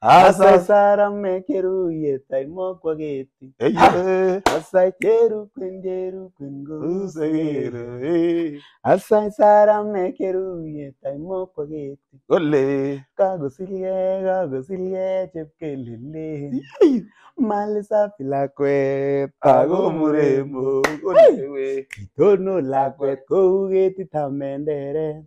asasaramekyeruyetai mokwaketi asaicherukwen cherukwen kousegere eh. asaisaramekyeruyetai mokwaketi ole kakosilge kakosilge chepkelele mali safi lakwet ako murembo kitono lakwet kou ketitab menderet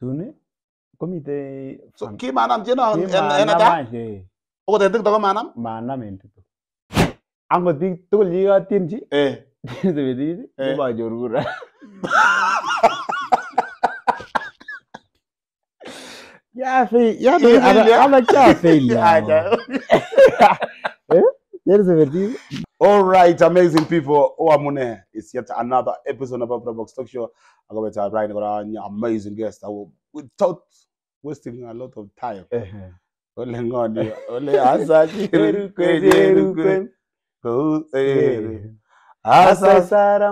t u n e komite so ki manam jena ena ta o de n tuk to manam manam en tuk ango dik tul yi ga tin ji eh tin de di ba jor gura ya fi ya fi ala ala kya fi la a All right, amazing people. Oh, it's yet another episode of Opera Box Talk Show. I go better right now. Amazing guest. I will, without wasting a lot of time. Ole ngoni. Ole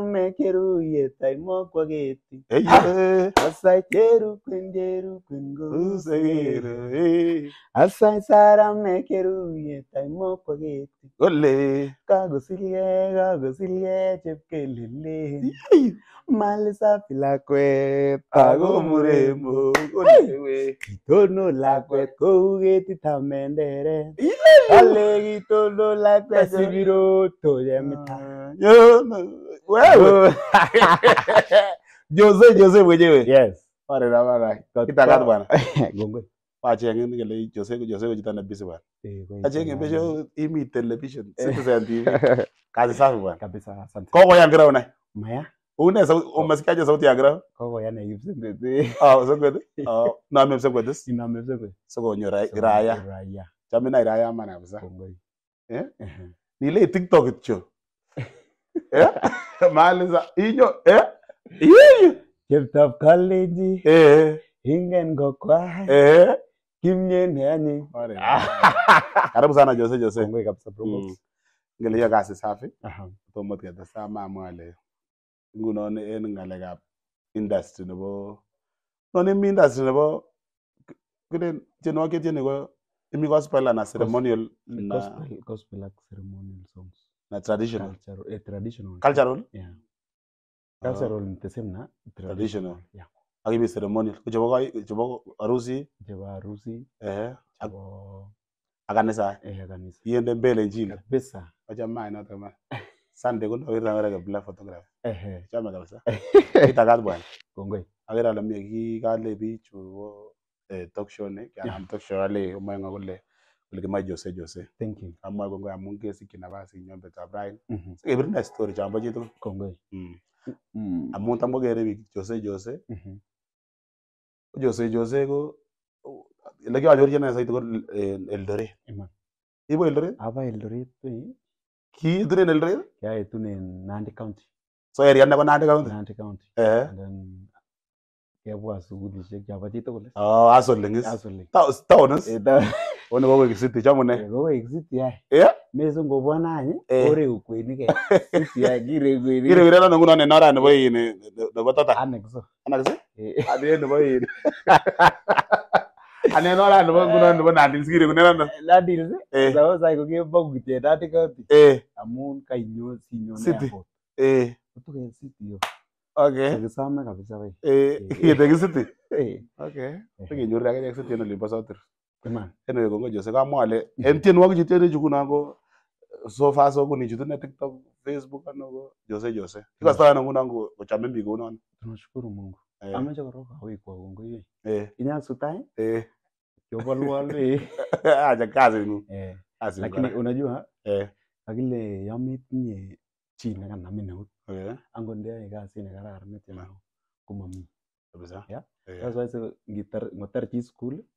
me quiero yeta ah. imoko geti. Eh. Asaikeru kwenderu kwengo usegeru. Eh. Asasarama ekeru yeta imoko geti. Ole. Kagosilye kagosilye la Mali safi no la la wewe Jose Jose mwenyewe yes pale na bana kita kati bwana gongwe achenge ngele Jose Jose chito ne busy bwana achenge pesho imi television Citizen TV kazi safi bwana kabisa asante koko ya ngira una maya Une sauti umesikiaje sauti ya grao? Koko yana yipsengwete. Ah, sengwete. Ah, na mmemsengwete. Ina mmemsengwete. Soko nyora raya. Raya. Chamina raya mana kabisa. Kongoi. Eh? Nile TikTok kitcho. eh maliza inyo eh iyo cheptab kalenji eh ingen kokwai eh kimnyet neanyiny karibu sana Jose Jose kongoi kabisa promote mm. ngele hiyo kazi safi tomo ketesa amamwa ale ngunon en ng'alekab industry nebo non imi industry nebo kilen tienwogik chetieni ko imi gospel ana ceremonial gospel, gospel ceremonial songs na traditional cultural, eh, traditional cultural yeah cultural uh, nitasema traditional, traditional. yeah akibi ceremonial chebo chebo harusi chebo harusi eh chebo akanisa eh aganisa iende mbele injili kabisa acha mai na kama Sunday kuna wira wira kabla photography eh chama kabisa itakat bwana kongoi akira lamia ki kale bichu eh talk show ne kana talk show ale umoyo ngakule olikimoe Jose Jose. Thank you. Amwae kongoi amun kesikyi nafasi inyon betab raini. Sikebirun ine story chombo chitugul. Kongoi. Amun tam kokere biik Jose Jose. Ko Jose Jose ko elekianyorchi ane saidi ko Eldoret. Iman. Ibo Eldoret? Aba Eldoret. Kiitun en Eldoret? Kiaitun en Nandi County. So area nebo Nandi County? Nandi County. Eh. Then kebwa sukulisiek chebo chitugul. Oh, asoleng is. Asoleng. Town is? Ono kokoik chamune. Kokoik city ai. Yeah. Meso ngobwon any koreu kwenik e. City ai kireu kwenik. Kireu relo ngunon en oran nebo in nebo tata. Annex. Annex? Ade nebo in. Ane en oran nebo ngunon nebo Nandils kireu neno. Nandils? Sababu sai kokebo kutie dati koti. Eh. Amun kainyo sinyo n i t y Eh. Kutoka city yo. Okay. Tukisome kabisa wewe. Eh, kitekisiti. Eh. Okay. Tukinyoru akechek city en olimbo South Henry kongoi Jose kamwa ale en tienwogik chetieni chu ko so far so kuni chutune TikTok, Facebook ano ko Jose Jose. Ikosto ano ngunon kochome biik kounon. Tunashukuru Mungu. Eh. Ameche korok awekwa kongoi. Eh. Inyasu tai? Eh. Kiobolwo le. Acha kazi ng'ung. Eh. Kazi lakini unajua eh. Akile yometinye chi nekanamin eut okay. Eh. angot ndeyoe kasit nekararan netyeme komomii kabisa yeah? yeah. that's why so ngitar ngotar chi school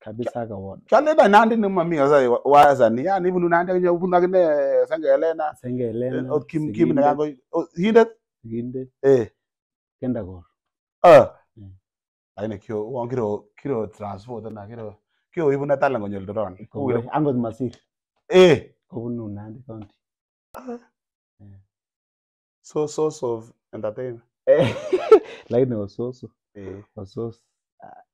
kabisa gawon kale ba nandi ni mami asa waza ni ya ni bunu nandi ya bunu nagine senge elena senge elena o kim kim na go hinde hinde eh kenda go ah e. aina kio wangiro kiro transport na kiro kio ibuna talang konyol doron angot masir eh kobunu nandi county e. so source of entertainment eh like lakini wasoso wasoso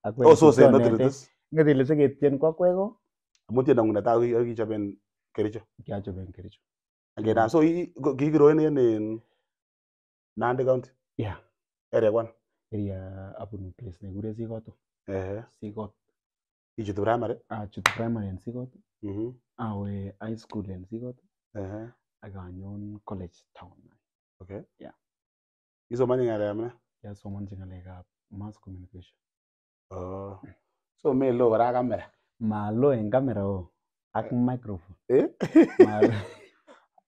akwe wasoso ndio Ngeti ile siketien kokwe ko? Amu tiendo ng'ung netai ko kichoben Kericho. Kiachoben Kericho. Angena, so kikiroen en in Nandi County? Yeah. Area 1? Area abunu place nekure Sikoto. Eh. Sikot. Ichutu primary? Achutu primary en Sikot. Mm -hmm. Awe high school en Sikot. Eh. Akanyon college town. Okay. Yeah. Isomanyi ngalek amene? Yeah, somanyi ngalek ab mass communication. Oh. Uh. so me lo ra camera ma lo en camera o ak eh. microphone eh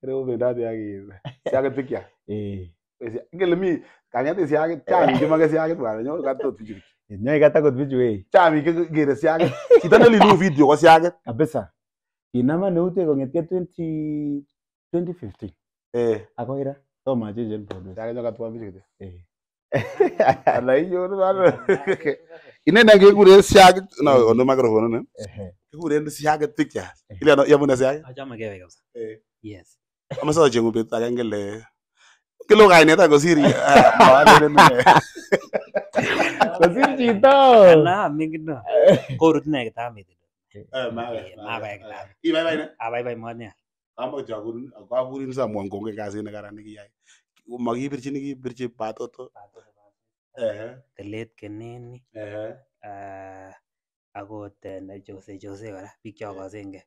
creo que nadie aquí se ha que tiquia eh pues eh, que eh, e e. le mi cañate se ha que chan yo me que se ha que para yo gato tu chico no hay gato con bicho eh chan mi que que se ha que si tan el video o se ha que cabeza y nada más no te con el 2015 eh ako ira toma jeje el problema ya que no gato con bicho eh ala yo no ine na ngi gure siaga na no microphone ne eh gure ndo siaga picture ile no yabuna siaga aja gewe kabisa eh yes ama sasa jengo beta kangele kilo kaine ta kosiri mawale ne kosiri chito ala mingno korut ne kita amit eh mawe ga kita ibai bai ne abai bai mone amo jagun akwa burin sa muang konge kasine karane kiyai makipirchini pato to. tilet Kineni ak ot Jose Jose kora biik chokosenkee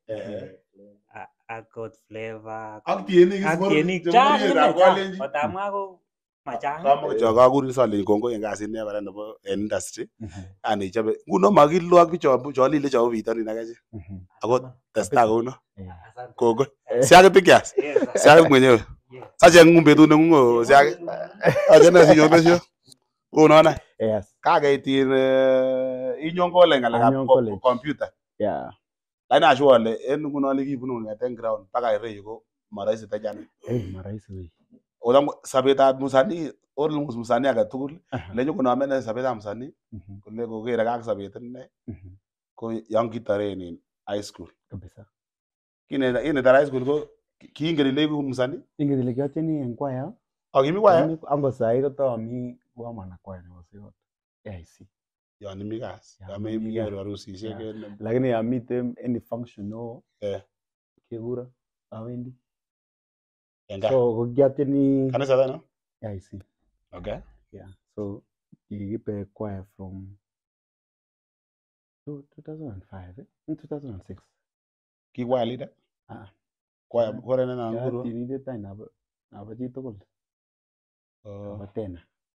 ak ot Flavour ak tienik kotamwa ko machang kamokochon kakurin solenji kongoi en kasit ne kora nebo en industry yani ichobe nguno makilu ak bichon chon lile chon bitonin akechek ako testaa kouno kongoi siake pikias siake mwenyewe sacheng'ung betut neng'ung siake achene sinyon besyo Unaona? Yes. Kaga itin eh, inyongole ngale ka computer. Yeah. Lain ashu wale en nguno le kibunu ngeten ground paka ireyu ko maraisi ta jana. Eh maraisi wei. Olam sabetab musani or lungus musani agetugul lenyo konome ne sabetab musani mhm. kole kokere kak sabet ine mhm. ko yon kitoren in high school. Kabisa. Kine ine high school ko kiingen ile ibu musani? Ingen ile kiatieni en kwaya. Akimi kwaya? Ango sai kotomi Boma na kwaya nebo siyot AIC yon imi gas yameinyoru harusisiek en lakini yon miten any function neo eh kekuro awendi en gaa so ko kiatini kanisa tano AIC okay yeah so kikipe choir from 2005 in 2006 kikwaya leader ah kwaya kore ne nan kuro tinindet any nabo nabo chitugul oh. nabo tena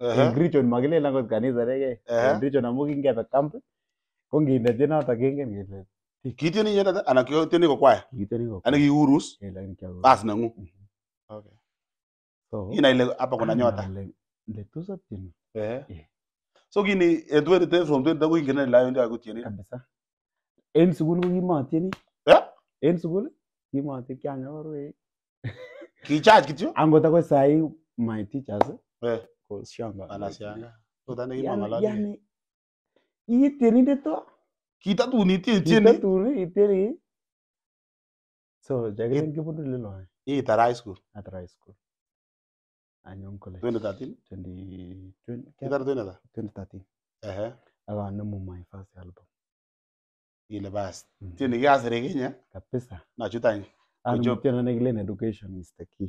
uh-huh. eng region makilen akot kanisa regei uh-huh. eng region amu kingebe camp ko ngindeche noto kengen kele kityeni yendet anan kityeni ko kwaya kityeni ko ane kiurus bas nangu mhm. okay so ina ile apa kuna nyota le, le tusat tin eh yeah. yeah. so kini edward the from the dogo ingena la yendo akutieni kabisa en sugul ko kimatieni eh en sugul kimati kyanyoru eh kichat kityo angota ko sai my teachers eh yeah. Sianga. Malah Sianga. Oh, tanda ki malah. Yani. Ini tiri deh to Kita tuh nih tiri. Ah, ah, ya. Kita tuh nih tiri. So, jadi kan kita dulu loh. Iya, tarai school. Ah, tarai school. Anyong college. 2013. 20. Kita tuh nih lah. 2013. Eh. Aku nemu my first album. Ile bas. Tini gas reginya. Kabisa. Na chutani. Tena neglen education is the key.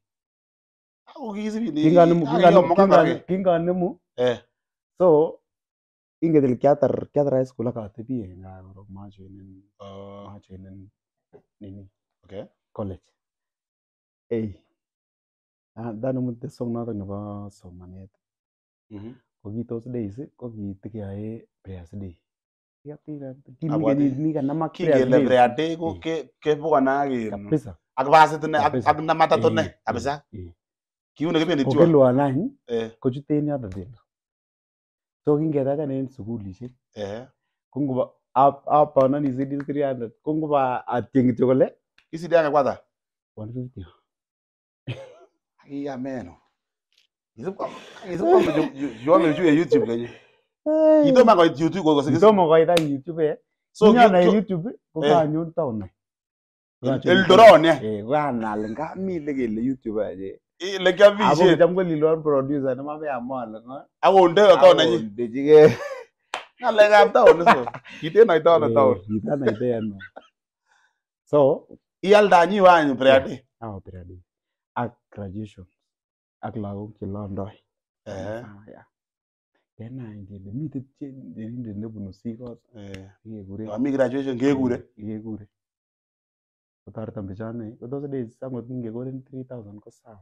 kinganemu so ingetil kiatar kiatar high school akatebi eng gaa korok majoinen majoinen nini okay. college ei danemu tesong notok nebo somanet ko ki tos days ko kitikiyoe prayers day kikele prayer day ko kebwone ak basit ne ak namatatu ne kabisa kiune kibendi tuan kokilwon any eh. kochute en yoton tiendo so kingetakan en sukulishek eh. ko ngoba apononi cd 300 ko ngoba atyeng kityo kole isidi ake kwata 150 akiyameno isipkwambechu e youtube kenye kitomo koit youtube kokositomo koit any youtube eh so nyana youtube ko kanyon taon any eldoron eh kokanal ngami lekele youtube aje le ka vision abo ke jam go lilo an producer ne ma be amala na a go nte ka ona ni de jige na le ga ta ona so ki te na ta ona ta ona ki ta na ta ona so i al da ni wa ni priadi a o priadi a graduation a la go ki la ndo eh ya ke na nge le mi te che de ni de ne bu si ko eh ye gure a mi graduation ge gure ye gure o tar tam bejane o dos days sa mo ngi gore 3000 ko sa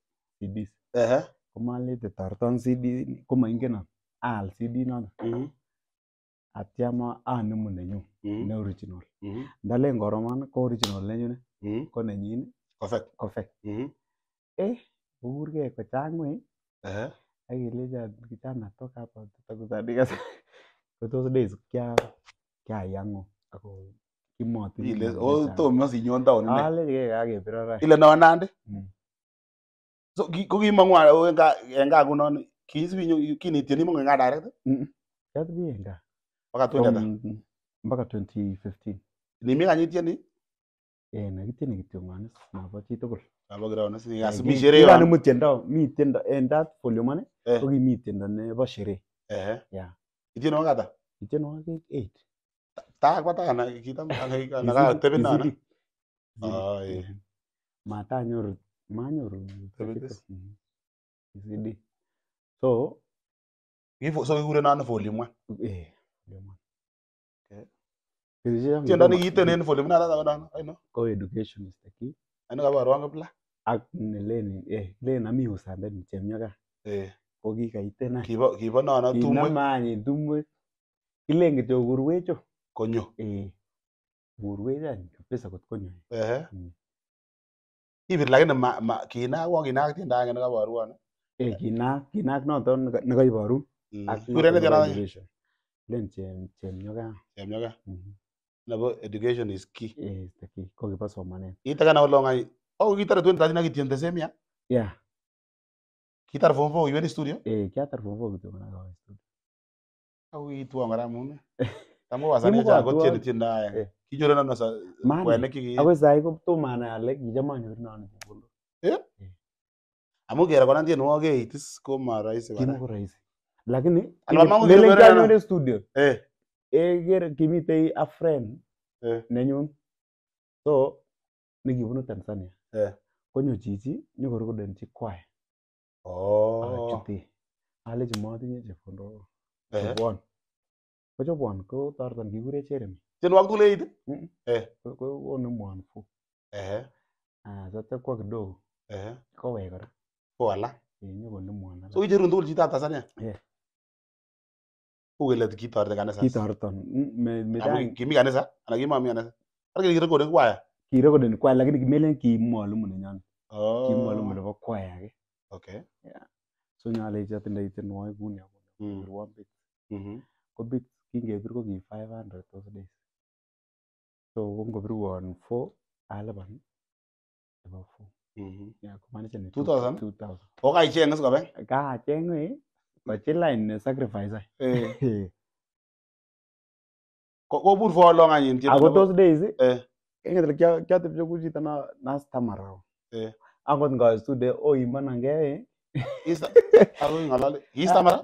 CDs uh-huh. komalititoreton CD komoingeno aal CD noto mm-hmm. atyama anemu ah, nenyu no, mm-hmm. ne no original mm-hmm. ndalen koroman ko original nenyun mm-hmm. ko nenyin kofek kofek mm-hmm. eh kokurgei kochang wei uh-huh. akilecho kijana toka hapa tutakusaidia kwa days kya kya yangu ako kimotinile o tomo sinyon taon ile kakebirorai ile no nandi ah, mm. So, kokimong'u ale en ga en gaa ngunon kiisib kinityeni imong'u en gaa direct kiasibi en gaa mpaka twenty ata mpaka twenty fifteen inimii kany ityeni eh nakityeni kityo mwanis mabo chitugul mabo eh, kironis ikas mi sherehe yon nemu tiendo mi tiendo en that volume one eh. ko kimi nebo ata taa na kitam na manyoru CCD. So, so kikuren ano volume one? Eh, volume one. Tiendo ni kiiten en volume na tata kodano, aino? Ko education is the key. Aino kapa arwa ngapla? Ak nileni, eh, nileni nami usande ni chemnyoka. Eh. Ko kika itena. Kiba, kiba na ana tumwe? Kina maanyi tumwe. Kileng ito gurwecho. Konyo? Eh. Gurwecha ni kapesa kot konyo. Eh. Mm. kibir lakini kinak ko kinak tiendo agenge nekaborwon eh kinak kinak noton nekaiboru mm. len chemnyoka chemnyoka mhm. nebo education is key eh the key ko kibo somanet itaka na olong ai au kitare 2013 akityen the same yeah kitar form 4 studio eh kiatar form 4 na studio au itwon kora mume tamuwasana eh. eh? eh. ko tiende tiendo aenge kinyoru ano kwenik chekiibe akoi sai kotomo anai ale kicham anyoru ano chepkondok amu kerekonan tienwogik keitis ko marahisi kora rahisi lakini lelekianyone studio kere kimitei a friend nenyun so nekibunu Tanzania konyo chichi nyokorikodonchi kwaya oh. achuti alechi matinye chepkondok chobwon kochobwon kotoreton kikure Jeremy. Tienwogik tugul eight eh ah four ehe satya kwo kidogo Ko kowek kora ko alak nyokonemwon alak. So icherun tugul chitab Tanzania. Eh. Ukele mm, Me me Kitoreton. Kimi kanisa anan kimami kanisa. Ara kirekodeni kwaya. Kirekodeni kwaya lakini kimelen ki mwalimu nenyon. Oh. Ki mwalimu nebo kwaya ake. Okay. Yeah. So nyalechi atindoi tienwogik kuni ak kuni. Birwon mm. bit. Mm-hmm. Ko bit kingebir ko ki five hundred those days so kongobirwon four alipan nebo four mm-hmm. two thousand kokaicheng is kobeng kaacheng we kochil lain ne sacrifice ai kobur for long any ako those days eh. kengetel kiatepche ku chito nastamarau eh. akot ngawe studio oimanange istamara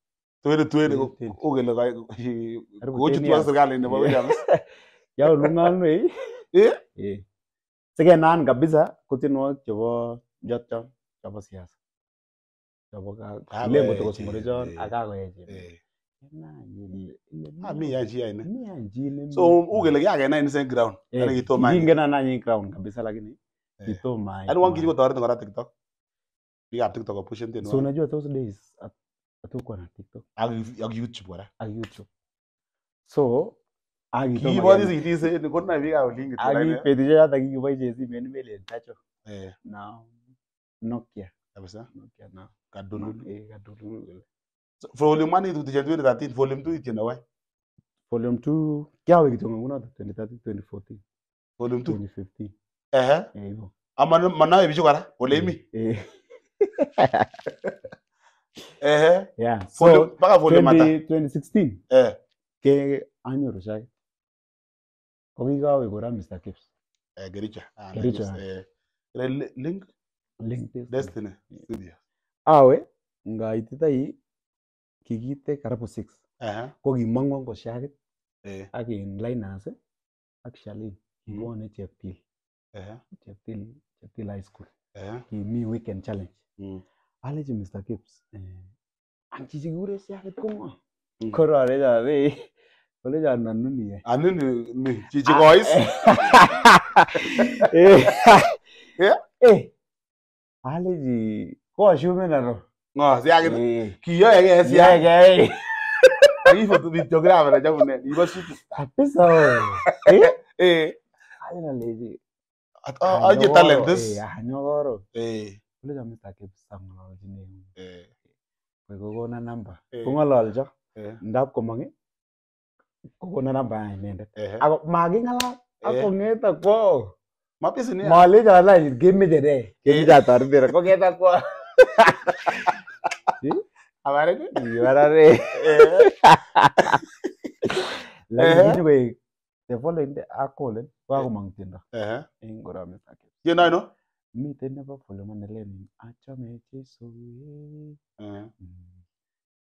tuwene tuwene ko kele kochutwon serkali nebo Williams yao lung'anwek eh, eh. sikenaan kabisa ko tienwogik chebo joto chebo siasa chebo kalen kotokosomorechon eh. ak kakoech ya eh. ah, mi yan chi yain ya so u kele kiakenai ya isen ground lakini kitomo kingenan any ground kabisa lakini kitomo any ani wan kikotoretin kora TikTok biikab TikTok kopushen tienwogik so unajua those days ಅದು ಆಗ್ತಿತ್ತು ಆಗ ಯೂಟ್ಯೂಬ್ ವರ ಆಗ YouTube so పెద్దజాతకి పోయి చేసి మెనుమే లేదు టాచో నా నొక్కియా నొక్కియా నా కడ్డూలు ఏ కడ్డూలు volume 1 itu tujuh tujuh thirteen volume 2 de nawa volume 2 kya wiki tonga una 2013 2014 volume 2 2015 eh eh ama mana ebicho kara olemi eh Ehe. Yeah. So mpaka volume mata 2016. Eh. Ke anyoru sai. Ko kora Mr. Kips. Eh Gericha. Ah, Gericha. Eh. Link link Destiny Studio. Awe ngaititai kikite karibu 6. Eh. Ko kimongwon ko Eh. Ak in liners ak Shalin. Kiwone hmm. Cheptil. Eh. Cheptil Cheptil High School. Eh. Kimi weekend challenge. Mm. 알레지 Mr. Gibbs. Anki jigi wure si yaket kuma. Koro aleja be. Oleja nanu ni ye. Anu ni ni jiji boys. Eh. Eh. Aleji ko ashume na ro. Ngo si yaket kiyo yake si yake. Aki foto videografa na jamu ne. Iba sutu. Kapisa. Eh. Eh. Aleja leji. Aje talent this. Eh, anyogoro. Eh. kolecho Mr. Kibs ang'ololchi neng'ung eh. koi kokona number eh. kong'ololcho eh. ndap komong kokona number ya inendet ako making'alal akong'et akwo mabisini molecho alany kemeche ne kemeche atoretire kong'et akwo Habari ni? Habari. Lakini koik the following day akolen kokakomong tiendo. Eh. Ing kora Mr. Kibs. Tiendo ano? Miten nebo volume nelelen achame Jesu we.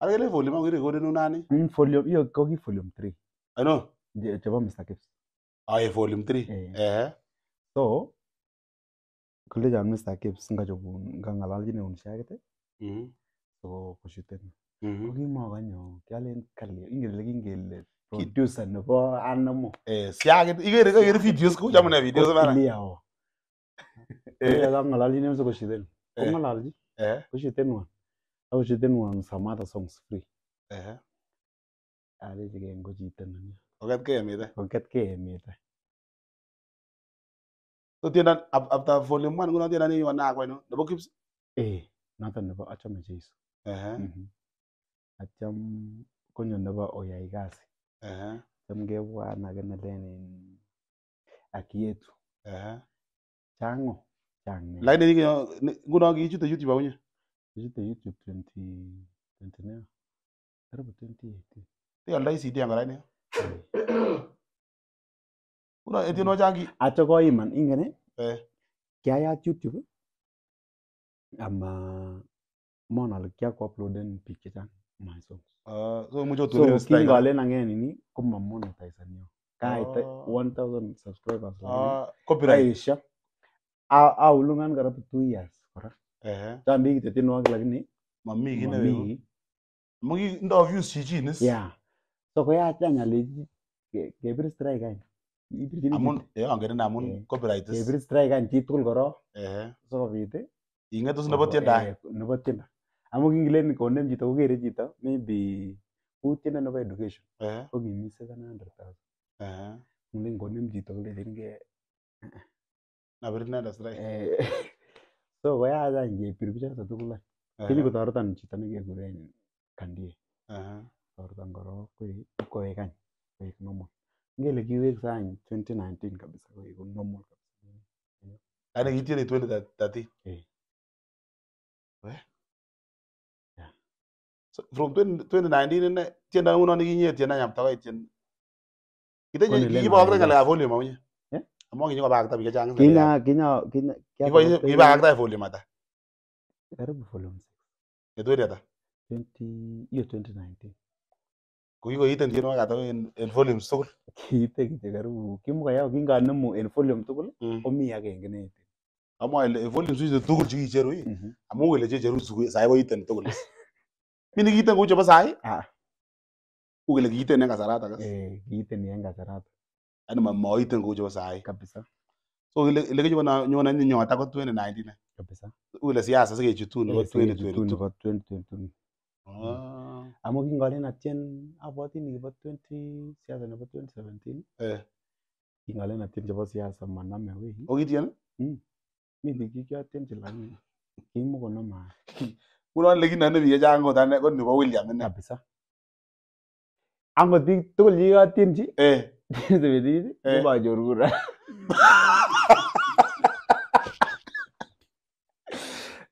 Ara kele volume ko irekodenun nani? Mm, volume hiyo ko ki volume 3. Ano? Chebo Mr. Gibbs. Ah, yeah, volume 3. Eh. eh. So kolejon Mr. Gibbs ngachobun ngang'alalchineun shagit ii. Mm. So koshuten. Mm. Ko kimokonyo kialen kali ingen ile kingele producer nebo anemu. Eh, shagit ikere ikere videos ko chamune videos bana. Iliyao. Kama ngalali nemse kushiteni. Kama ngalali. Eh. Kushiteni wa. Akushiteni wa msamata songs free. Eh. Ale jike ngochiteni. Okat ke emite. Okat ke emite. So tiendan after volume 1 ngunon tiendan iwan na kwai no nebo achome Jeiso. Eh. Atyam konyo nebo oyai kasi. Eh. Tam kebwan age nelen in ak Chango. Chango. Like nini kino, nguno kichute YouTube bao nhiêu? Kichute YouTube 20, 20 neo. Karibu 2018. Ti aldai CD ang karai neo. Nguno eti no changi. Acho ko iman, ingene? Eh. Kiayat YouTube. Ama à, à, mon ale kiakouploaden biik chechang my songs. Uh, so much ờ, so kingolen ang'en ini komamonetizanio kait oh. 1000 subscribers. Uh, copyright. Kaesho. ಆ ಉಲ್ಲಂಘನಗಾರ kan ya, eh. lagi ಇಯರ್ಸ್ ಚಾಂಡಿಗೆ mami, ನೋಗ್ಲಾಗಿನಿ ಮಮ್ಮಿಗೆ ಮಗಿ ಇಂದ ಅವ್ಯೂ ಸಿಜಿ ನಿಸ್ ಯಾ ಸೊ ಕೊಯ ಆಚಾಂಗ ಅಲ್ಲಿ ಗೆಬ್ರಿ ಸ್ತ್ರೈಕ್ ಆಯ್ತು amun ya angkere na amun copyright ಗೆಬ್ರಿ ಸ್ತ್ರೈಕ್ ಆಯ್ತು ಜಿತ್ಕುಲ್ ಗರೋ ಸೊ ಬೀತೆ ಇಂಗ ತುಸ್ ನಬತ್ ಯಂಡ ನಬತ್ amu amun ingile ni konem jito kogere jito maybe utina nobo education kogimise 700000 ngule konem jito kole jinge అభినందనస్ రైట్ సో వయాదా ఇంకే పిలిపించారు చదువుకులే తెలుగు తోరతాను చితనికి గురైన కండి తోరతాను గొరవ పోయి పోయే కానీ పోయి నమ్మ ఇంకే లెగ్ యూఏ సాయం ట్వంటీ నైన్టీన్ కబిసా పోయి నమ్మ ఆయన ఇటీ నీ twenty thirty from 2019 ne tienda uno ni ginye tienda nyam tawai tienda kita nyi ba ogre kala volume amunye Mongin nyo kabakta bigyan chang. Kina, kina, kina. Ibakta yung volume ata? Karibu volume 6. Ito ata? 20, iyo 2019. Kung iko itin tiyo kata en, en volume tukul? Kiite kityo karibu. Kimu kaya kinganemu en volume tukul, mm. omi agenge na itin. Amwa ile volume suizo tukul chikicheru hii. Mm -hmm. Amu ile chicheru suwe, sayo itin tukul. Mini kiitin kucho ba sayo? Ah. Ukile kiitin en kasarata kas? Eh, kiitin en kasarata. a n i mamoite n g u c h o sai kabisa so ile kicho na nyona ni nyota ko 2019 ne kabisa ule siasa sike chutun ko 2022 ko 2022 ah amo kingolen atien abwati ni kibo 20 siasa nebo 2017 eh kingolen atien chebo siasa maname wei okitien mm mi bik kiatien chilani kimukonoma kunon lekinone biik chechang kot ane ko nebo William ine kabisa angot biik tugul chekikatienchi eh Sebedini bu bajor gura.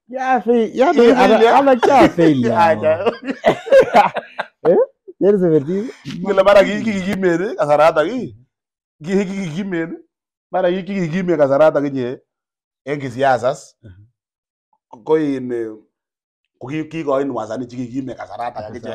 Ya fe ya be ama cha fe ya. Ah, Yeri ¿Eh? sebedini. Kila mara kiki kiki mere ¿eh? kasarata kiki. Kiki kiki kiki mere. ¿eh? Mara kiki kiki kiki mere kasarata kinye. En kisiasas. Ko in wasani chikikime kasarata kakiche.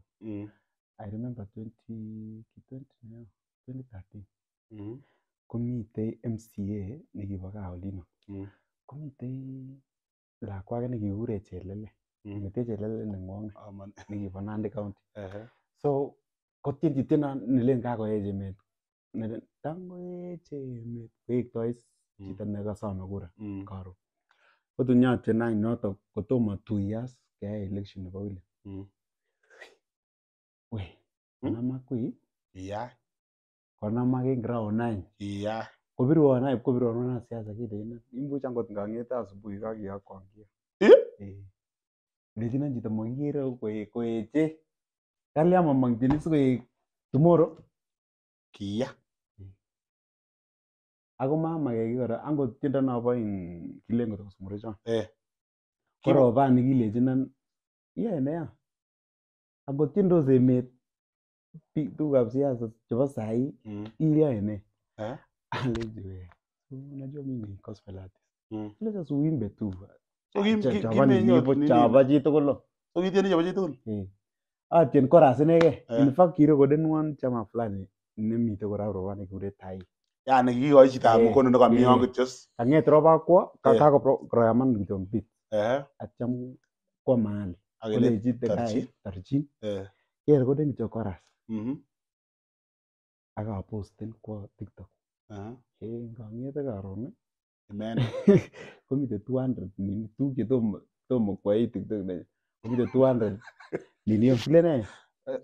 Mm. I remember 2020 now, 2013. Mm-hmm. Komitei MCA nekibo gaa olino. Mm-hmm. Komitei lakwa ake nekikure Chelele. Mm-hmm. Mitei Chelele neng'wong. Oh, nekibo Nandi County. Uh-huh. So, kotien chitieno nelen kakoech emet. Nelen, tangoech emet. Wektoi mm-hmm. chito nekasome kura. Mm-hmm. Karo. Kotun nyotien any notok kotomo two years keyai election nebo William. Mm-hmm. we hmm? konamakwi iya konamak en ground any iya kopirwon aip kopirwon wanasiasa kileina imuch angot ngang'ete asubuhi kakiyokwon kia lechinon eh. chito mokikere koeche kalya mamongchini sikoek tomorrow kiya eh. ako mamake kii kora angot tiendo nobo in kilen kotokos murechon eh. koroban nikilechinon iyoe neya angotindoi emet tugukab siasa chebo sahii mm. ilya ene alechi we unajua mimi ni gospel artist ile mm. sasa uimbe tu chabo chitugul so kitieni chebo chitugul atien koras inegei eh. in fact kirekodenwon chama fulani nemite kora roba nekikure tai yani kikikochi chitab eh, mkono nekomi eh. yon kityo kang'et roba kwo kakoprograman kityo beat atyam kwo mahali kolejit da kayi tarji iya recording kityo chorus ak aposten kwo tiktok ngong'ete ¿eh? karon eh, eh, de 200 nini tuguk chetomo kwai tiktok nenyo de 200 nini kile ne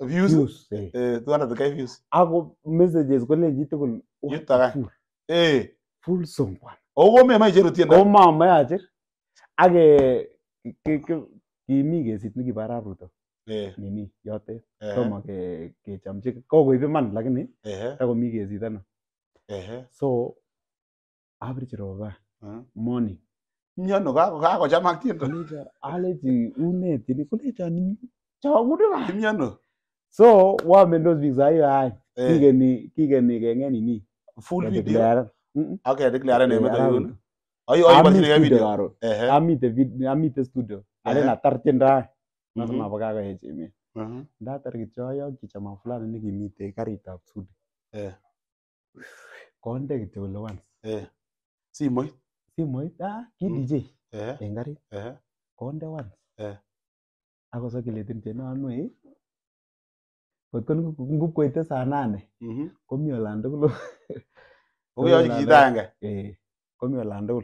views 200k views ako messages kolen chitugul yutok any eh full song one oh, o komemache icheru tiendo oh, komamoe acher ak kimi kesit nekibo arap ruto yeah. nini yote yeah. tomo ke, kechomchi kokoib iman lakini yeah. takomi kesit ano yeah. so abirchi roba huh? Ah. morning miano kakochamak tiendo alechi une tini kolecho nini chokune ba miano so wamendos biik sai ay eh. kigeni kigeni kenge nini full video ak kedeclaren emet ayun amite amite studio alen atar tiendo ae noton abo kakoech emet ndatar kityo ayokyi chama fulani nekimitei karitab sudi konde kityo kole once simoit simoit ah ki mhm. dj eng karit konde once akosokiletin tienwogik kotko ngupkoite saa nane mhm. komi olan tugul koyoche kiit agenge eh, komi olan tugul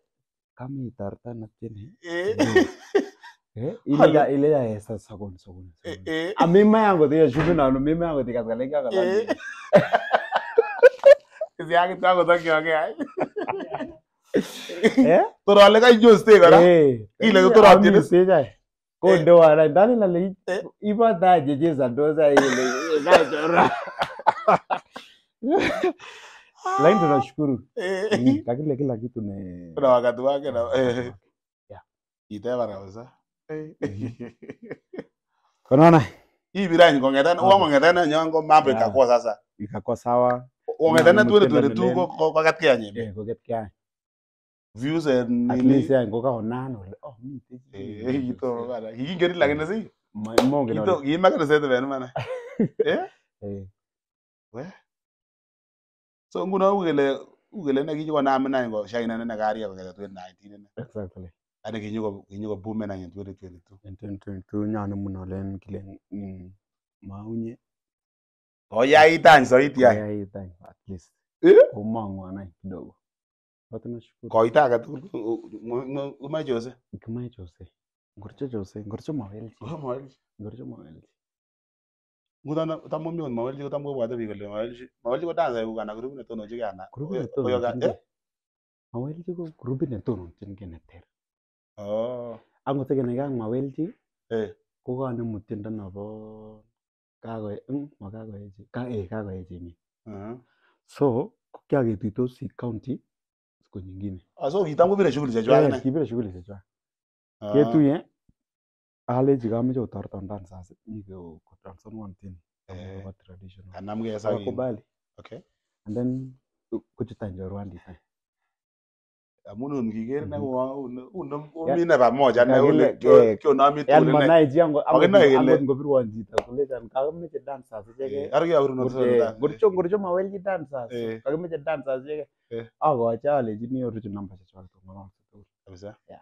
kama itartana tena ilela ilela yesa sakona sakona a mima yango tiya shume nalo mima yango tika zaleka kala इसे आगे तो आगे तो क्या आगे आए तो राले का जो स्टेज करा इले तो रात के स्टेज आए को दो आ रहा है दाने ना ले इबा दा जेजे सा दोसा इले ना तो रा Lakini tunashukuru. Lakini ah, eh. kila kitu ni kuna wakati wake na eh. Yeah. Itaba rawasa. Eh. Unaona? Hii bila ngongetana, ah. ngeta na nyongo mambo ikakuwa sasa. Ikakuwa sawa. Ngongetana tuwe tuwe tu kwa kwa katika yanye. Eh, kwa katika yanye. Views and at least ya ngoka onano. Oh, mimi. Eh, ito bana. Hii ngeri lakini eh. si. Mongo. Ito, hii makana sasa tena mana Eh? Eh. Wewe so nguno ukele ukele ne kinyikoname nany ko China ne nekaria kokete 2019 ine exactly ade kinyiko kinyiko boom nany en 2022 en 2022 nyone mun olen kile mm, maunye koyait any zaidi yani koyait any at least eh komongwa nany kidogo wote nashukuru koita agetukul umeche Jose umeche Jose ngorcho Jose ngorcho mawelchi oh, ngorcho mawelchi ngudana tamo mion mawel ji tamo bwate b i i o l e mawel ji mawel ji ko t a n s a w u kana g r u b i n e t o n o j i g e ana g r u b i n e t o n o j i g h a n a mawel ji ko g r u b i n e t o n o j c h i n k e neter oh angot t e k e n e g a i a mawel ji eh ko kanemu tiendo n a b o k a g o e eng m a k a g o e j h i ka eh k a g o e c h i emet so ko k i a k e t i t o s i county s k u nyingine so kitam kobire shughuli chechwak kibire shughuli chechwak ketuye alechi kameche otoreton dancers nyikeotransformwan eh akobo traditional kanamgei sa kubali okay and then kochuto njorwandit amun un kiker mi na ba moja na ule kionami tu ya, mhm. ne manai chi ango ango ngopirwon chito kolechan kakimeche dancers icheke ara kiaurun otsoda ngorcho ngorcho mawelchi dancers kakimeche dancers icheke akochi alechini oruchi number chechwak tugul kabisa Ya.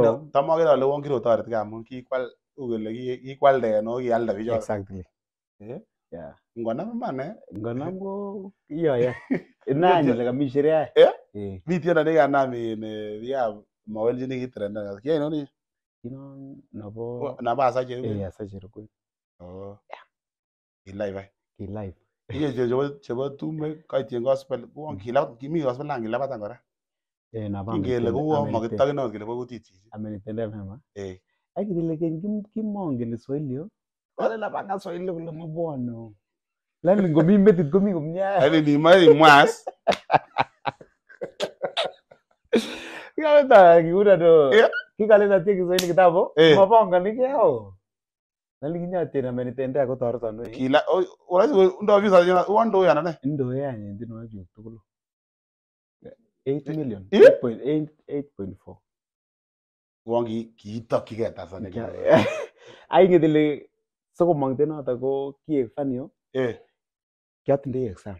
Pero, estamos igual de ¿eh? un kirotoret ¿Eh? ngamun eh, ¿no? de ¿no? ako kialda ¿no? Exactly. Eh? Yeah. Ngonam ¿no? eh. Ngonam ya. ya ¿no? le kami ya Eh? Mi tiendo nekanam in ¿no? ¿no? kitrenden. ¿no? Pues. ¿no? Kino ¿no? nabo que cherukwet. Eh, ¿no? cherukwet. Oh. Yeah. Kilive ai. Kilive. Iye chebo chebo ¿no? koitien gospel. Uwon kilab ¿no? gospel la kilabatan kora no kouon mokitokenot kele bo kutit chichi mema eh akile kimongeli swahili yo no napanga swahili kule ngomi metit komi do visa 8 eh, million. 8.4. Uon kiitokyigei Tanzania kila. ile sikomong' tenoto ko kiek fan yo. Eh. Kiotindoi exam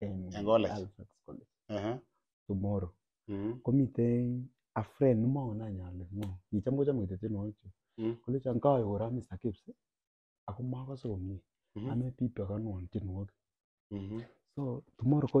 en college. College. Tomorrow. Mm. Komiten a friend nemongen any ale ng'o kawe kora Mr. Gibbs ako makose komie mm-hmm. ane biik tienwogik mm-hmm. so tomorrow ko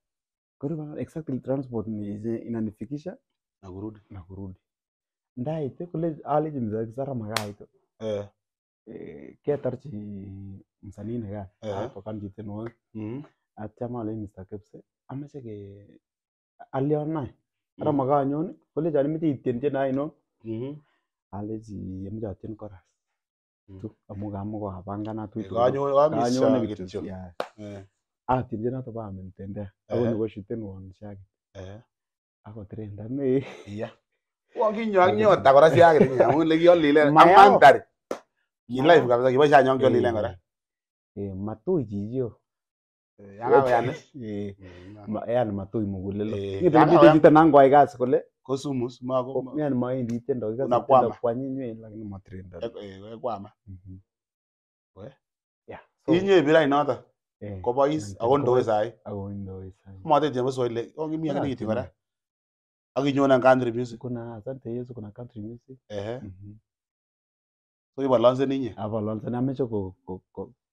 Kwa exactly transport ni inanifikisha na kurudi na kurudi. Ndaite kule ali jimza kisara magaito. Eh. E, eh, ketarchi msanii ne ga. Eh. Tokan jiten wa. Mhm. Atyama ale Mr. Kepse. Amache ke alion nai. Ara maganyon kole jan imite ityen tyen nai no. Mhm. Alechi yemoche atyen koras. Tu amu kamoko apangana tu. Kanyone kityo. Yeah. Eh. atilje noto ba min tende ago ni woshi ten won shaki eh ago trenda me ya wo gi nyo nyo ta kora shaki ni amu le gi olile amang tar ni life ga ga sha nyo gi olile ngora eh matu ji jo ya ga ya ne eh ya ne matu mu gule lo ni de bi de ti na ngwa ga sa kole ko sumus ma ko ni an ma indi tendo ga na kwa kwa ni ni la ni matrenda eh kwa ma mhm we ya inye bi rai nota Eh, kobois ako ndoe sai matete nebo swahili oh, mi ake nekiti kora ak country music kuna asante yesu kuna country music ehe mhm. so ibalanseni inye abalanseni ameche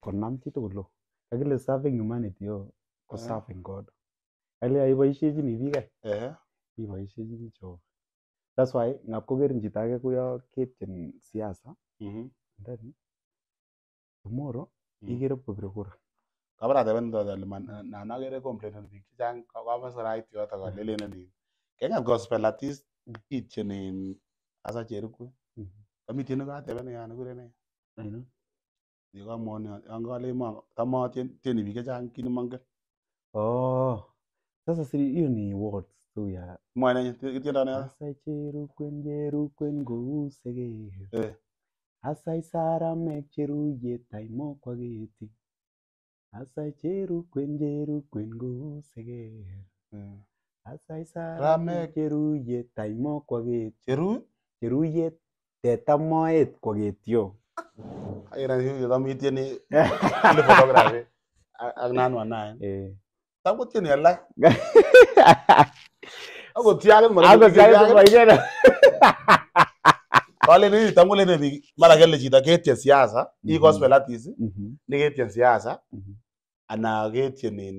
konam chitugul kakile serving humanity yo ko eh. serving god kakile aiboisiechini biik ai ehe iboisiechini jehova that's why ngap kokerin chito ake kuyo ketien siasa mhm. ndani tomorrow mhm. ikere kobire kura k a b a t a t e b e n to ale nan agere complainen biik chechang k a a m e s i r a i t yotok ale lenen in kengat gospel a t i s t kityen in asa cherukwe k a m i tieni kateben yan ikure ne ye kamwaon yon k a l e tam atieni biik chechang kit nemongen sasa si hiyo ni words tu ya mwana k i t e n d o na asa cherukwen c e r u k w e n kou s e g e eh asa isaram e cheruye taimo kwa keti Asaicheru kwenjeru kwengo seger mm. asai saramek cheruyet taimo kwaket cheru cheruyet teta moet kwaketyo airan hiyo tam ityeni ile photography ak nan wanaen eh tam kotyeni alak akot tiaget mo akot tiaget mo Kalen hii tangu ile ni mara chito ketien siasa, hii mhm. gospel artist mhm. ni ketien siasa mhm. ana ketien in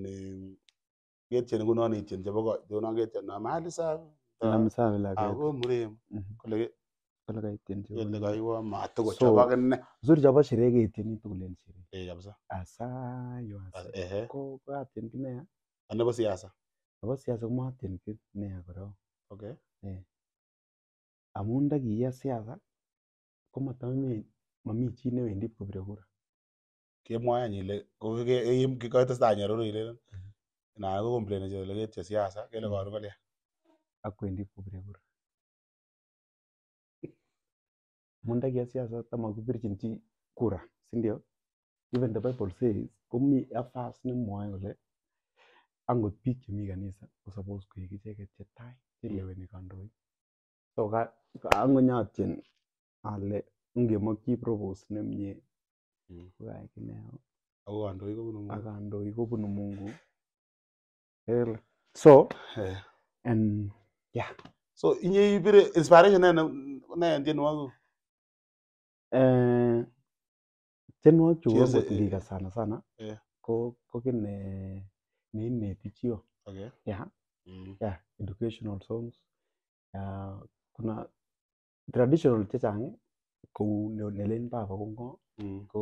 ketien ngunon itien chebo ngunon ketien na mahali safi. Nam safi la ketien. Ako murem. Kole kole kaitien chebo. Kole kaiwa matu ko chebo kene. Zuri chebo sherehe ketien tugul en sherehe. Eh kabisa. Asa yo asa. Ehe. Ko atien kine ya. Ana bo siasa. Bo siasa ko atien kine ya korong. Okay. Eh. amun ndakiyaa siasa komotomi momii chii newendi ipkopire kura kemwoe any ile koketestai any iororu ilelen nan ko complain kole ketyo siasa kele koron kolya ak kwendi ipkopire kura amun ndakiyaa siasa tamakipirchin chii kura sindio even the bible says komii a verse nemwoe kole angot biik chemii kanisa ko suppose koik icheket chetai cheleweni kandoik so kaangonyotin ale ngemakchi propose nemie hmm. kokayai kiy neo ako kandoik kobunu mungu so eh. and yeah so inye ibire inspiration ne en tienwogik eh, tienwogik chu akot eh. ngikas sana sana ko ko kiy ne neineti chio yeah hmm. yeah educational songs kuna à, traditional chechang kou nelen baba kongo mm. ko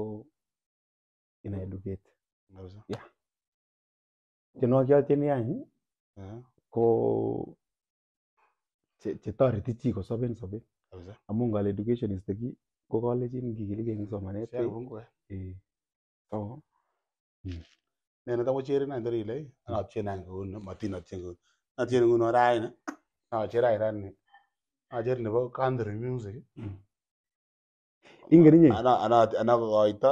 ina educate kabisa yeah tienwogik any ko chetoreti chi kosoben sobet amu ngale education is the key ko kolechin kikilige eng somanet so nene tam kocherin any torile anatien any kouni matin atien kouni natien nguno raini nakatien raini rani Ajèri hmm. eh. ne vo kandre moun seke. Inge nye? Ana wa o ita.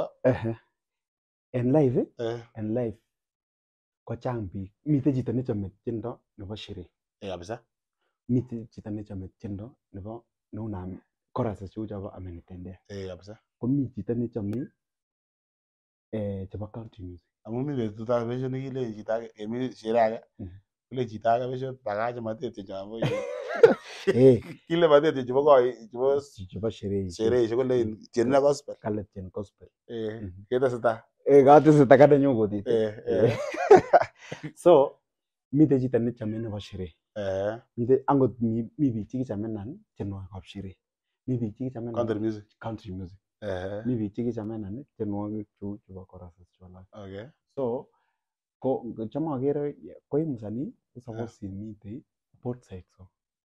En laif e. En laif. Kwa chan pi. Mi eh, eh, te jitane chanme jendon ne vo shere. Ega pisa. Mi te jitane chanme jendon ne vo nou nan. Korasa se ouja vo amenitende. Ega pisa. Kon mi jitane chanme. E te baka ou ti mous? Amon mi ve tuta veche niki le jitane jenon. Emi shere ake. Le jitane veche. Pagache mati epte janvo jenon. eh kile batet chebo koi chebo chebo sherehe sherehe ko lein t i e n na gospel kale tieni gospel eh keteseta eh kateseta kade nyu g o d i t eh so mite c h i t a n e c h a m e nebo sherehe eh mite angot mi b i i c h i k i c h a m e n a n tienwogikab s h e r e mi b i c h i k i c h a m e n a n country music country music mi b i c h i k i c h a m e n a n tienwogik cheu chebo k o r a s e s chebo lak okay so ko cham agere ko imusani ko suppose imite both sides of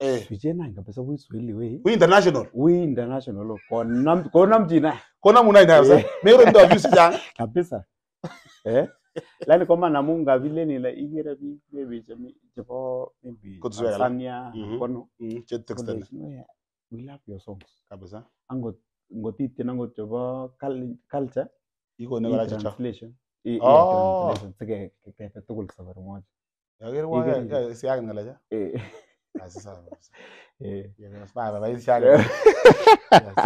wi pesa kuiswili we uinternational uinternational kona mjina kona munainayo sa mero ndo avisijanga kapisa eh lani koma vile ni la ikere bi bebi chemi chebo maybe Tanzania kono che textile we love your songs kabisa ango angot ngotityen angot chebo culture ikone kora checho translation oh translation sike kepe tugul sabar moja ya wa siagen ngalecha. Eh. That's the sound. Yeah. Yeah, mas baba bayisiyaka.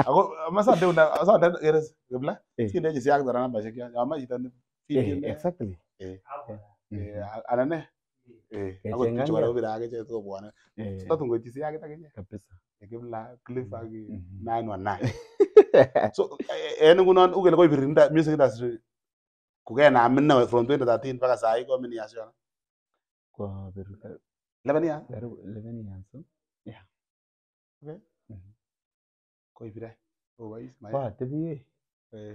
Ako masante una asante eres gebla. Sine nje siyakuzana namba shek ya. Ama jita ni feel exactly. Eh. Ah, eh alane. Eh ako ngicho wala ubira ake che to bwana. Sitatu ngothi siyake takenye. Kabisa. Gebla cliff ake ah, 919. So ene kunon ukele koibirinda music industry kukenam inne from 2013 mpaka saa hii kwa mini yashona. Kwa 11 years? 11 years. Yeah. Okay. Koi pira? Obais. Pa, tebi. Eh. Eh.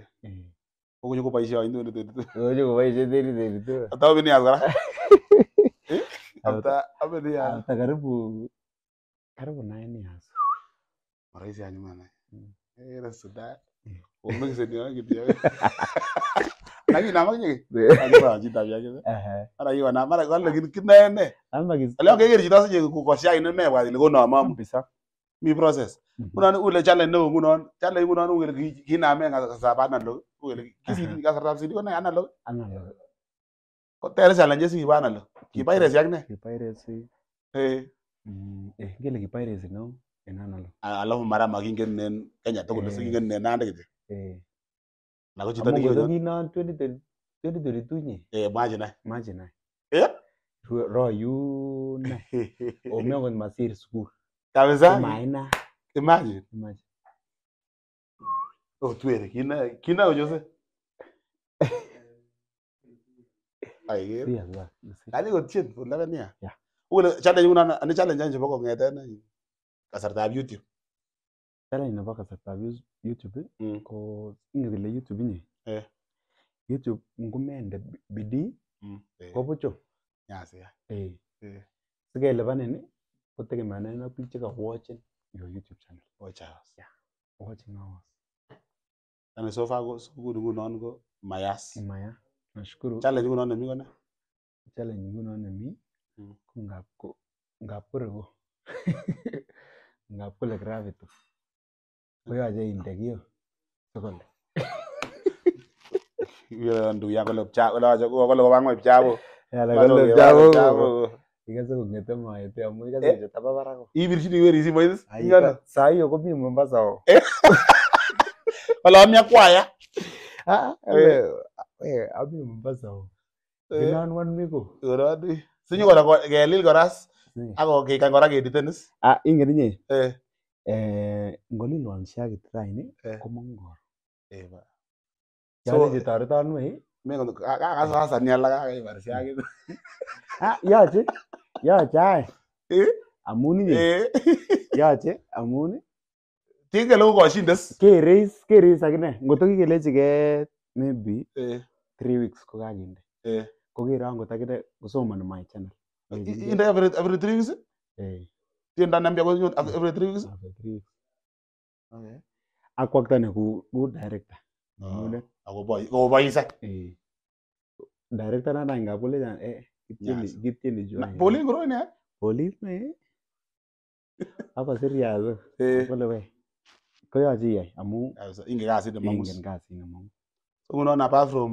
Ogo ko paisa aindu ne teri tu. Ogo ko paisa teri teri tu. Ata obini yaas kara. Eh? Ata obini yaas. Ata karibu karibu nine years. Maraisi anjumana. Eh, rasuda. Omwe kiseni yangu kitu yangu. lakini amache kikochi tabia mara kiwa na mara kole kit ne ne ole keker chito siche kokosia mi process ngunon ule challenge neo ngunon challenge ngunon ule kinamen kasartab analog ule kisiri kasartab siri ko ne ne eh eh no en alafu mara Kenya eh Nago chito nikiyo. Amu kino 2022 nye. Eh, mwachi nai. Mwachi nai. Eh? Ro yun nai. Ome okot masir sukul. Kabisa? Maina. Imagine. Imagine. Oh, tuere. Kina, kina ko Jose? Aiger. Yes, ba. Kali ko chit, laban ya. Ugo challenge unan, ani challenge chebo kongeten kasartab YouTube challenge nebo kasartab YouTube mm. ko ingen ile YouTube inye eh. YouTube ngomende bidii mm. eh. kobuchu nyasia eh. eh. sikelipanin kotegemeanen ak biik chekawatchin your YouTube channel watch hours yeah. watching hours yani so far ko sukul ngunon ko mayas maya nashukuru challenge ngunon nemi kone challenge ngunon nemi ko mm. ngap ko ngap korego ngap kole gravity koyoche inde kioo tugul tuya kole kole koba pchabok kole pchabok ikase kong'ete moet amu ikase eh? kityo taba barak ibirchini werit simoit ingano saa hiyo komii Mombasa o eh? olomia kwaya ah, ah, eh. ami Mombasa o kinonwon miko koron sinyo kora kelil koras ako kikany kora keditenis ah ingen Eh. Eh, ngolilwon shakit raini eh. komongor chetoreton wei kakas kasani alak kakaibar shakit hmm. ah, yoche yoche ai eh? amun inye yoche amun tingele kokoshindes kereis kereis akine ngoto kikelechigee maybe three weeks kokakinde kokere angot akine kosomoni my channel inde every every three weeks yéen daan ah, eh, eh, na am njaboot ñoom Afritrix. Afritrix ku ku director. ako boy ako boy director na nanga pole jan eh kitchen kitchen jo. Pole ngoro ne. Pole ne. Apa Eh. Pole we. Koyo aji amu. Ingen kasi de mamu. Ingen kasi na mamu. So na apart from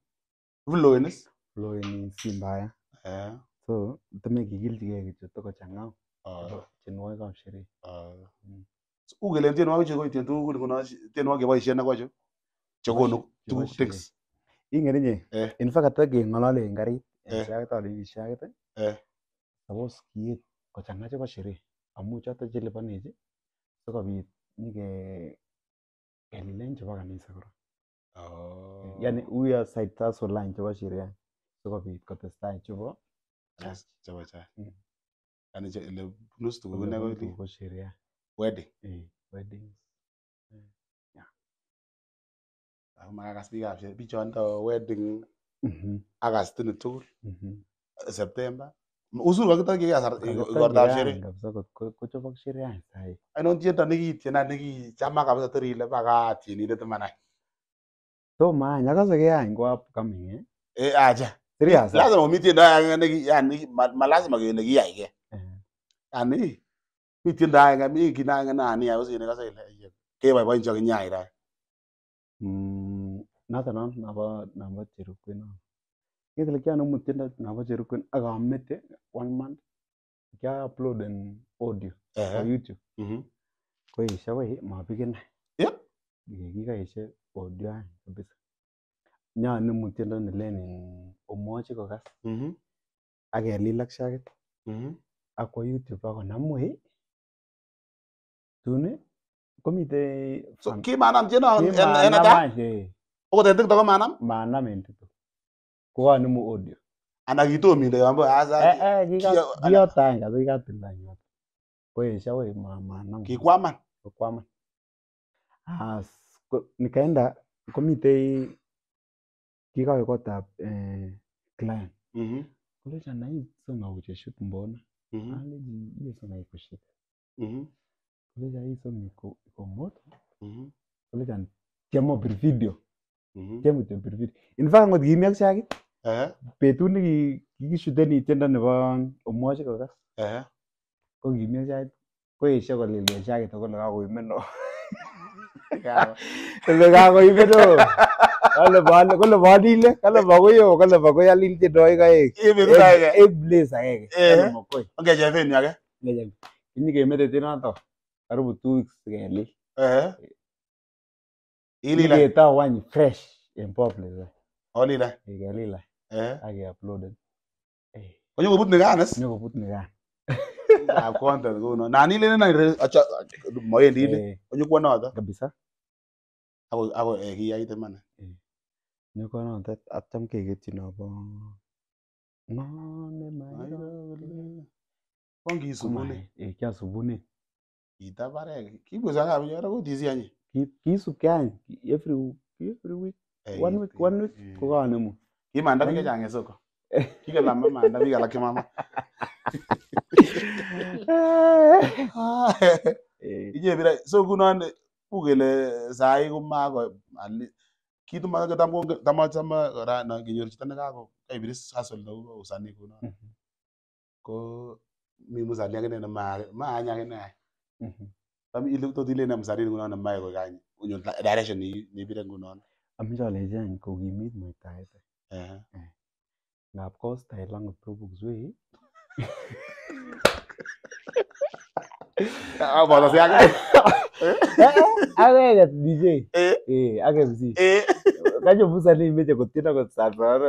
viloinis viloini simbaya yeah. so tome k i k i l t h i g e i kityo tokochang'a Ah. t i e n w a i k a b s h i r e h e u g e l e n t i e n w a k i c h o koityen tugul nguno t i e n w a g i k keboisien ak chu chekonu tuguk things ingen inye in fact kata keng'olole en karit en shakit ole ki shakit suppose kiet kochang'a c h e w a sherehe amu c h a t o c h i l e p a n e c h s o k o b i t n i k e kelilen c h o b o kanisa kora yani oh. uyo saita so lunch chebo sheria sikobit kotestai chebo lunch chebo cha yani je ile plus to go na go ile chebo wedding eh wedding mm. yeah ama gas biga bi bichonto wedding mhm agas tinu tool mhm september Usul wa kita Ya. sar igor dalam sheria. Enggak bisa kok kok sheria. Ai non tiada negi tiada negi cama kapasa terile to ma nyaka sege ya ngwa upcoming eh eh aja serious lazima umitie nda ne yani malazima ke ne yai ke ani mitie nda nga mi kina nga na ni ya usine ka sele ke bai bai jogi nyai ra mm nata non naba naba cherukwe no ngitele kya no mutie nda naba cherukwe aga mete one month kya upload an audio à. for youtube mhm kwa hiyo shawe mapigana yep ngiga ishe audio any kabisa nyolu mutiendo nelel omwochi kokas mm-hmm. ak kelil ak shakit mm-hmm. ak kwo YouTube ak wei tun komitei so kimanam en TikTok komanam manam en TikTok kokanemu audio wei eh, eh, kikwaman as nikaenda komitei kikawe kotab eh, client mm mm-hmm. nai soma ucheshut mbona mm-hmm. aleji hiyo soma ikushit mm-hmm. kolecha hii soma iko kolecha tiamo bir video tiam kityo bir video in ngot kimi ak shakit betut nekikishuteni tiendo nebo omwochi kokas ko kimi ak shakit koesho kolilwech shakit akole kakoimeno Tumekaa kwa hivyo tu. Kale bana kule bani kale bagoyo kale bagoyo ali ile doi ga ek. Ek blaze aege. age. Ngeje. Ini ke tena to. Karibu 2 weeks Eh. eh. Ili ta eh. fresh in public. Oli la. na content ngono na nile eh. na acha moye ndine onyukwa noto kabisa ako ako eh kiyaite mana nyukwa noto atam keketyi nobo ngone mairo kongisubune eh kiasubune itabarek kibwesa ngap nyora kotisi anyi kiisubke every every week eh, one week eh, one week soko manda inyebire so ngunon u kele sai komako kit tam tam achame kora nan kenyor chito nekako kaibiri hustle neu usani kunon ko mi msanii akine nemaanye akine tam ile tot ile na msanii ngunon nemae kokanye unyo direction neibire ngunon amoche alechi any kokimit muitaet ngap kostailangot propos way akeke dj ake mc kanyo busa ne imeche kotina kosatoro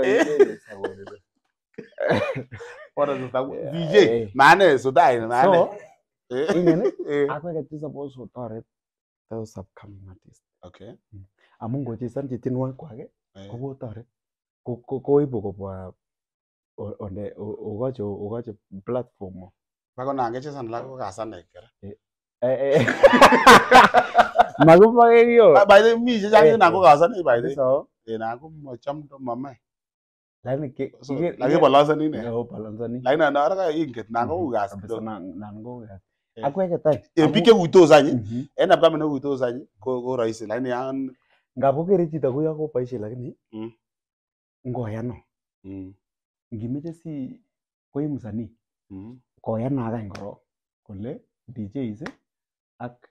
dj mane sotain mane ingen akeke ti suppose otoret those upcoming artist okay amu ngochesan chetinwa kwake kobotoret koibu kobwa onde ogacho ogacho platform mago nange chesan la ko kasan ek kara mago mage yo by the mi je jangi na ko kasan by the eh, eh, so e na ko mo cham to mama lani ke lagi balansa ni ne yo balansa ni lani na ara ka inget na ko gas do na na eh. ko gas akweke tai epike utozanye ena pamene utozanye ko ko rahisi lakini yan ngapokere chita kuya ko paishe lakini ngoyano mm. mm. ngimeche si koi msanii mm. koyanaak any korok kole DJs ak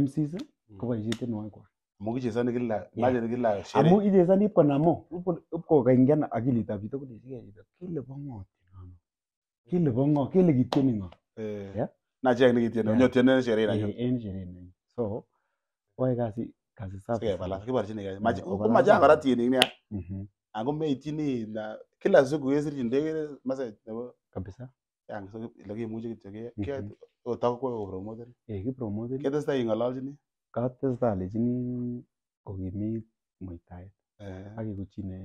MCs mm. koboisie tienwogikwak amu kichesani kila yeah. kila shere amu ichesani ipkonamo pues ipkokaingian pues, pues, akilitab chito kolechigei chito kile bo ng'o tienono kile bo ng'o kile kitieni ng'o eh. nachek nikitieni onyotieni en shere nanyu en shere nanyu so oe kasi kasi safi kebalak kiborchinigei komachang kora tienik nia ako meityini kila siku kesirchin ndege message nebo kabisa ang so lekimuche kityo kiyoe otok kwo kopromoten eh kipromoten ketestai ing'ololjini katestai alechini kokimit muitaet ak iku chi ne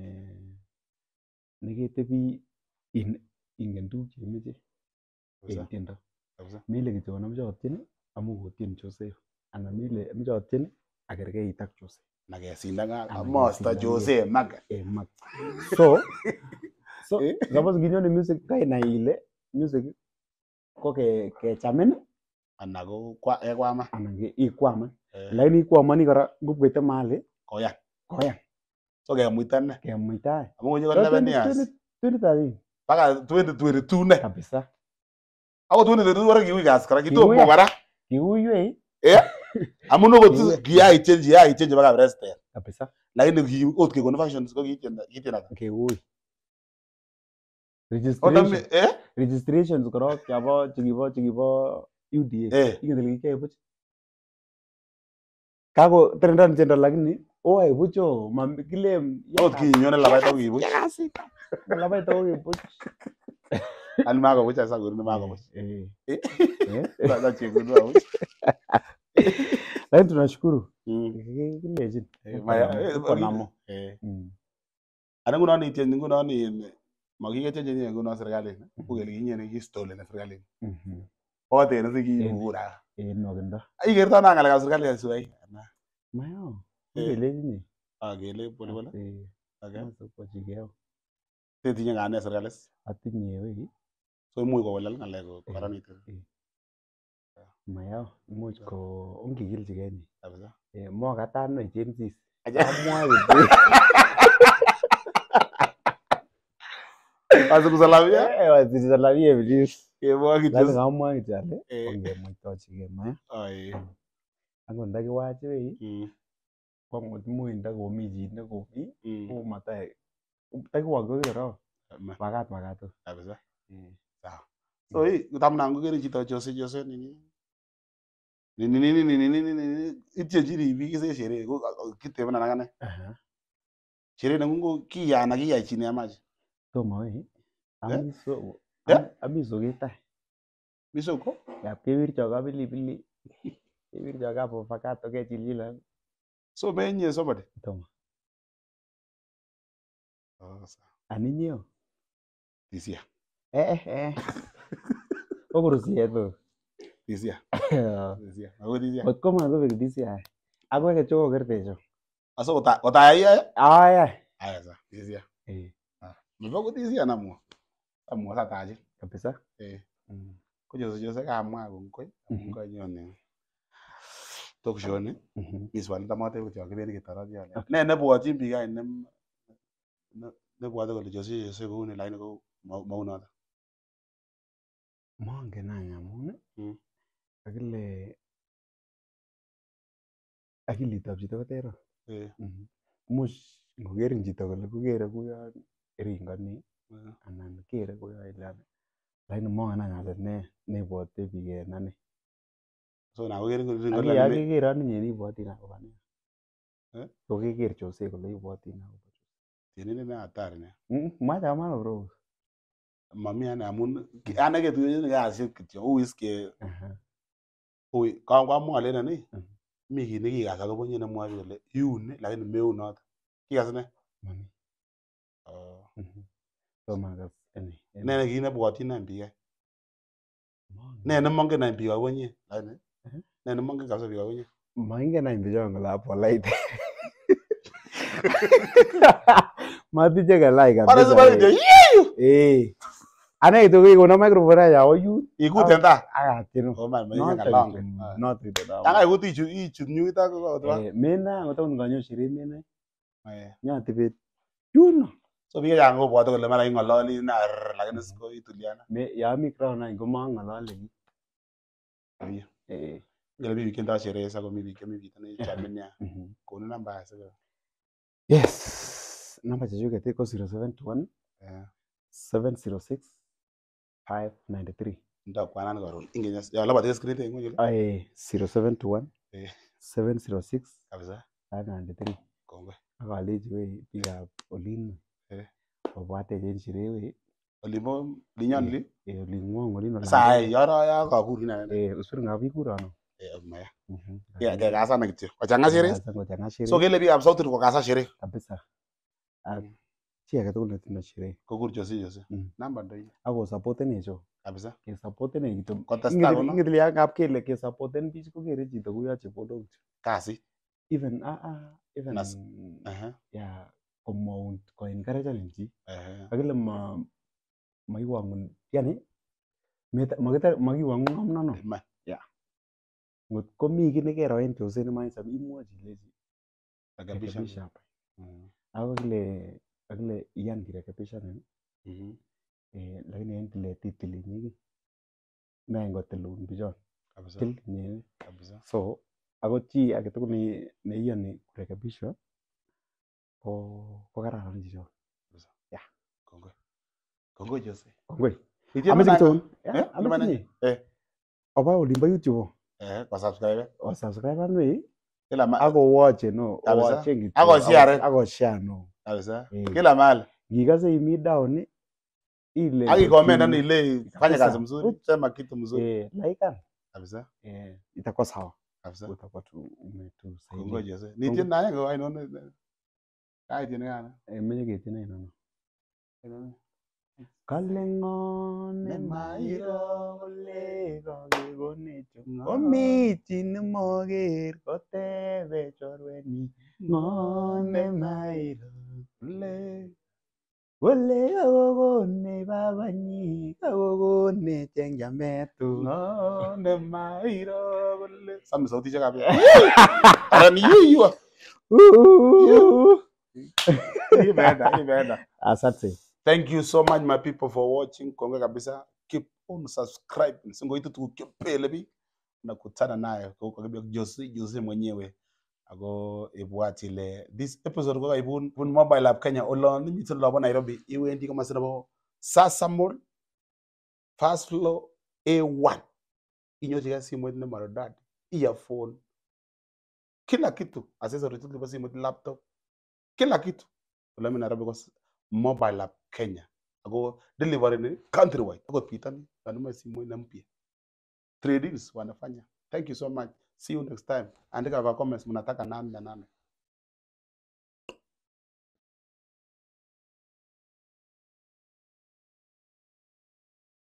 neketebi ingen tuguk cheimoche en tiendo mele kityo amoche atyen amuch kotyen Joseph anan mele amoche atyen akerkeit ak Joseph nakesindan amosto Joseph Mark so so eh? suppose kinyone music kainai ile music ko ke kechamin ana ko kwa eh, kwama ana ikwama eh. lakini ikwamani kora ngupkoite mahali koyan koyan so kemuita ne kemuita amu konyo kora eleven years twenty thirteen mpaka twenty twenty two ne kabisa ako twenty twenty two gas kara kito kora kitomo kora kiuiwei eh amu nogot kiyai change kiyai change mpaka president kabisa lakini ot kekonu factions ko kiityena kiityena keui Registration. Eh? Registrations korok chebo chekibo chekibo UDA. Eh. Ingen ile kikiyoe buch. Kako trendan tiendo lakini oae buch o oh, makilem. Ot kinyone labait ako kibuch. Yakasita. Labait ako kibuch. Ani makobuch asa kurune makobuch. Eh. Eh. Sasa chekunu abuch. Lakini tunashukuru. Kilechin. Maya. Anangunon ityen magigete je ne gono serikali bugel gi ñene gi stole na serikali ote na sigi bura e no genda ay gerta na ngala ga serikali su ay na mayo gele ni a gele pole ah, eh aga so ko ci geo te ti nga serikali ati ni we so muy ko walal ngala ko karanit mayo much ko ongi gilji geni kabisa eh mo gata no jemsis aja mo wasikusalamia kemwa kityo ongemwaitochi kemwa chi nekomi ko matai takiwoktos tamna ngokere chito Jose Jose nini nini nini ise sherehe ko akane sherehe nengung ko kiyana kiyai chi neyamachi tomoe ami soket any mi soko ngap kewir cho ka pilipili kewir cho ka avocado kechilchilan so meenye somode tomo aninyeo tisia eh eh okorusiet bo tisia tisia ako tisia kot koma ko bek tisia ako ke choko kertecho aso kota kota ayai ayai ayai sa tisia eh Nilivyokutizia namwa amwa sataje kabisa eh mm. kujozo jose kamwa kongoi kongoi mhm. nyone tokshone miswali mhm. tamote kityo kibendi di yole ne nebwotyin biik any ne nebwote kole jose jose kouni lakini ko mau noton mongen any amun mm. kakile akilitab chito kotero imuch eh. mhm. ngokerin chito kole kokere kuyon keringoni anan kere koyoe lagini mongen any ale nee nebwote biik en ane so nan kokere ngele ak keker aninyen ibwoti nan kobo nee eh? ko keker Jose kole ibwoti nan kobo tienindet ne hatari nia mm, mwache amano bro mami ane amun ane ketuyen kasisiek kityo uis ke ui kan kwamwa alenen ii mi kit nekikas akobo inye nemwoe kole iuni lakini meun noton kikas ne tomakas mhm. ini inene kinebwotyin nambik any ne nemongen any biik akonye lakini ne nemongen mhm. kabisa biik akonye moingen any bichon kole apolait matiche kelach ane kityo kikono microphone any awo yun ikuten ta akatyenu notok takai ikut ichut nyuit ak mena nggak nganyo shiret mena nyatibet yuno so biik chechang kobwote kole mara ing'ololi ine arr lakini sikoituliana yaami crown any komang'olole kii eh. ngele mi biik chetindoo sherehe sako mi biik chemi bitonin chamin nia konu namba asiko yes namba chechuket ko zero seven two one seven zero six five ninety three ndakwanan koron ingen ya labate screen ah, eh 706 eh. kabisa 593 kongoi ak we biikab olin obwate en sherehe olimbo linyon li eh olingwong olino sai yoro yo kokurin ane eh usuri ngap ikurono e maya ya ke kasana kityo kochanga sherehe kochanga sherehe so kele biik ab sauti ko kasa sherehe kabisa ak chi agetugul tina sherehe kokur josi josi namba ndo ako supportenech kabisa ke supportenech kityo kotestai kono ngitili ya ngap kele ke supporten biik kokere chito kuyo chepkondok kityo kasi even ah ah even as uh -huh. yeah kumwou koenkarechanin chi lakini mokiwongun yani mokiwongun ng'omnono yeah ngot komii kiy nekero en chorset nemaen sob imwochi ilechi rekebishan ako kile akile iyan kirekebishanin lakini en tilet itil inyegei mekany kotilun bichon til inyegei so akot chi agetugul neiyoni kurekebishwa ko kararan chichon kongoi kongoi Jose kongoi ameche kitun ameche oba olimbo YouTube o osubscribe anwei kila mahali akowoche no owoche kitu akoshare akoshare no kabisa kila mahali imi down ile ani ile fanya kazi mzuri sema kitu mzuri eh like kabisa eh itakuwa sawa kabisa utakuwa tu umetusaidia kongoi Jose nitie naye kaitien kano emeche ketien ainon kale ng'o nemairo kole kakekonech komi chi nemoker kotebe chorwenyi ng'o nemairo kole kole kakokonech babanyi kakokonech eng chametu ng'o nemairo kole same sautishekab ara ni yuyu imeenda imeenda. Asante. Thank you so much my people for watching. Konga kabisa. Keep on subscribing. Singo itu tukupele bi nakutana naye kwa kabisa Jose Jose mwenyewe ako ibwat ile this episode kokaibun bun mobile app Kenya olon imiten lobo Nairobi iwendi komosi nebo Sasamol First Floor A1 inyorchigei simoit ne maridadi earphone kila kitu accessories chebo simoit laptop kila kitu olemi Nairobi kwa mobile app Kenya ako delivery countrywide akot pitani yon imoe simu ne mpya tradings wanafanya thank you so much see you next time andika kwa comments mnataka nani na nani